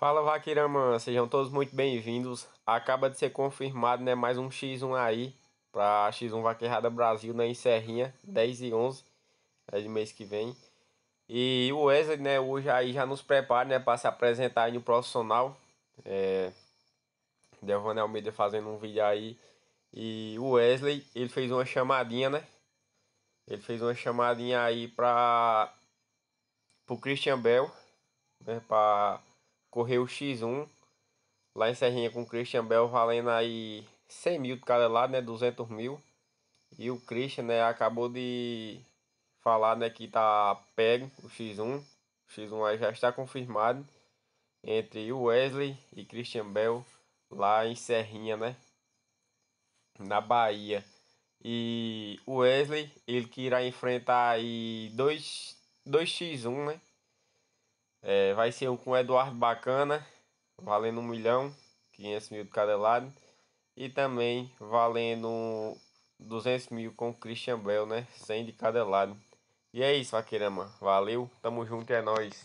Fala Vaquirama, sejam todos muito bem-vindos. Acaba de ser confirmado né, mais um X1 aí para X1 Vaqueirada Brasil na né, Encerrinha, 10 e 11 né, de mês que vem. E o Wesley, né, hoje aí já nos prepara né, para se apresentar aí no profissional. É, Delvane Almeida fazendo um vídeo aí. E o Wesley, ele fez uma chamadinha, né? Ele fez uma chamadinha aí para o Christian Bell, né? Para correu X1 lá em Serrinha com o Christian Bell valendo aí 100 mil de cada lado, né? 200 mil. E o Christian, né, acabou de falar, né, que tá pego o X1. O X1 aí já está confirmado entre o Wesley e Christian Bell lá em Serrinha, né? Na Bahia. E o Wesley, ele que irá enfrentar aí 2 2x1, né? É, vai ser o com o Eduardo Bacana, valendo 1 milhão, 500 mil de cada lado. E também valendo 200 mil com o Christian Bell, né? 100 de cada lado. E é isso, Vaqueirama. Valeu, tamo junto, é nóis.